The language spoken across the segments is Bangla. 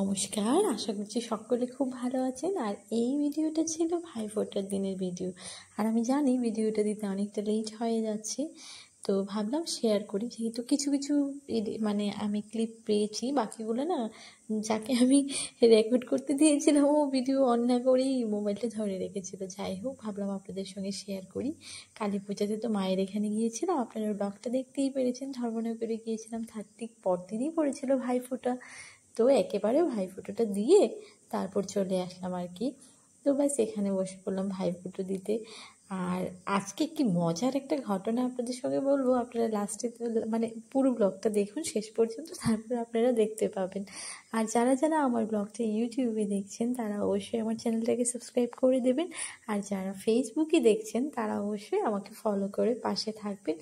নমস্কার আশা করছি সকলে খুব ভালো আছেন আর এই ভিডিওটা ছিল ভাই ফোটার দিনের ভিডিও আর আমি জানি ভিডিওটা দিতে অনেকটা লেট হয়ে যাচ্ছে তো ভাবলাম শেয়ার করি যেহেতু কিছু কিছু মানে আমি ক্লিপ পেয়েছি বাকিগুলো না যাকে আমি রেকর্ড করতে দিয়েছিলাম ও ভিডিও অন না করেই মোবাইলটা ধরে রেখেছিল যাই হোক ভাবলাম আপনাদের সঙ্গে শেয়ার করি কালী পূজাতে তো মায়ের এখানে গিয়েছিলাম আপনারা ব্লগটা দেখতেই পেরেছেন ধর্মনগরে গিয়েছিলাম থার্টিক পর পরদিনই পড়েছিল ভাইফোঁটা তো একেবারে ভাই ফুটোটা দিয়ে তারপর চলে আসলাম আর কি তো ব্যাস এখানে বসে পড়লাম ভাই ফুটো দিতে আর আজকে কি মজার একটা ঘটনা আপনাদের সঙ্গে বলবো আপনারা লাস্টে মানে পুরো ব্লগটা দেখুন শেষ পর্যন্ত তারপর আপনারা দেখতে পাবেন আর যারা যারা আমার ব্লগটা ইউটিউবে দেখছেন তারা অবশ্যই আমার চ্যানেলটাকে সাবস্ক্রাইব করে দেবেন আর যারা ফেসবুকে দেখছেন তারা অবশ্যই আমাকে ফলো করে পাশে থাকবেন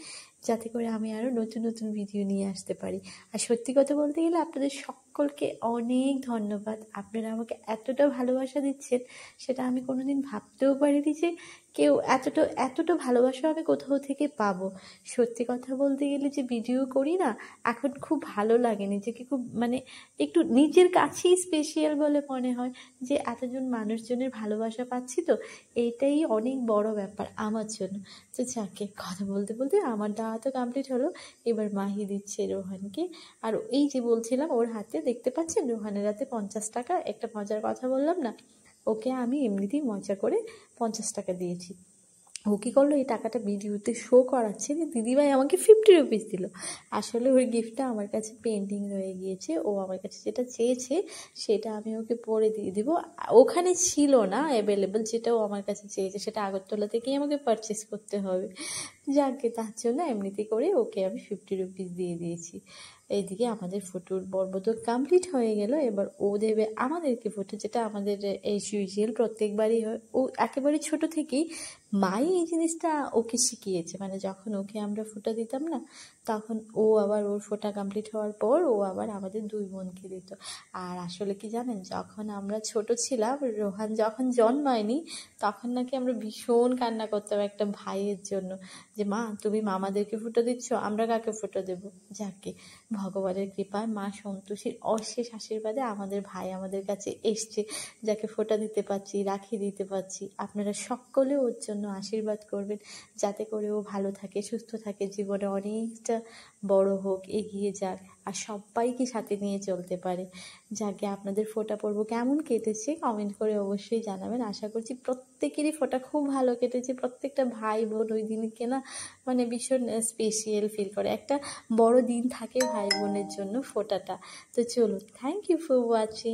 যাতে করে আমি আরও নতুন নতুন ভিডিও নিয়ে আসতে পারি আর সত্যি কথা বলতে গেলে আপনাদের সকলকে অনেক ধন্যবাদ আপনারা আমাকে এতটা ভালোবাসা দিচ্ছেন সেটা আমি কোনো দিন ভাবতেও পারিনি যে কেউ এতটা এতটা ভালোবাসা আমি কোথাও থেকে পাবো সত্যি কথা বলতে গেলে যে ভিডিও করি না এখন খুব ভালো লাগে নিজেকে খুব মানে একটু নিজের কাছেই স্পেশিয়াল বলে মনে হয় যে এতজন মানুষজনের ভালোবাসা পাচ্ছি তো এটাই অনেক বড় ব্যাপার আমার জন্য তো যাকে কথা বলতে বলতে আমারটা খাওয়া তো কমপ্লিট হলো এবার মাহি দিচ্ছে রোহানকে আর এই যে বলছিলাম ওর হাতে দেখতে পাচ্ছেন রোহানের হাতে পঞ্চাশ টাকা একটা মজার কথা বললাম না ওকে আমি এমনিতেই মজা করে পঞ্চাশ টাকা দিয়েছি ও কী করলো এই টাকাটা ভিডিওতে শো করাচ্ছে যে দিদিভাই আমাকে ফিফটি রুপিস দিল আসলে ওই গিফটটা আমার কাছে পেন্টিং রয়ে গিয়েছে ও আমার কাছে যেটা চেয়েছে সেটা আমি ওকে পরে দিয়ে দিব ওখানে ছিল না অ্যাভেলেবেল যেটা ও আমার কাছে চেয়েছে সেটা আগরতলা থেকেই আমাকে পারচেস করতে হবে যাকে তার জন্য এমনিতে করে ওকে আমি ফিফটি রুপিস দিয়ে দিয়েছি এইদিকে আমাদের ফটোর পর্ব তো কমপ্লিট হয়ে গেল এবার ও দেবে আমাদেরকে ফটো যেটা আমাদের এই সুইজিয়াল প্রত্যেকবারই হয় ও একেবারে ছোট থেকেই মাই এই জিনিসটা ওকে শিখিয়েছে মানে যখন ওকে আমরা ফোটা দিতাম না তখন ও আবার ওর ফোটা কমপ্লিট হওয়ার পর ও আবার আমাদের দুই বোনকে দিত আর আসলে কি জানেন যখন আমরা ছোট ছিলাম রোহান যখন জন্মায়নি তখন নাকি আমরা ভীষণ কান্না করতাম একটা ভাইয়ের জন্য যে মা তুমি মামাদেরকে ফুটো দিচ্ছ আমরা কাকে ফুটো দেব যাকে ভগবানের কৃপায় মা সন্তোষীর অশেষ আশীর্বাদে আমাদের ভাই আমাদের কাছে এসছে যাকে ফোটা দিতে পারছি রাখি দিতে পারছি আপনারা সকলে ওর জন্য আশীর্বাদ করবেন যাতে করে ও ভালো থাকে সুস্থ থাকে জীবনে অনেকটা বড় হোক এগিয়ে যাক আর সবাইকে সাথে নিয়ে চলতে পারে যাকে আপনাদের ফোটা পড়বো কেমন কেটেছে কমেন্ট করে অবশ্যই জানাবেন আশা করছি প্রত্যেকেরই ফোটা খুব ভালো কেটেছে প্রত্যেকটা ভাই বোন ওই দিনকে না মানে ভীষণ স্পেশিয়াল ফিল করে একটা বড় দিন থাকে ভাই বোনের জন্য ফোটাটা তো চলুন থ্যাংক ইউ ফর ওয়াচিং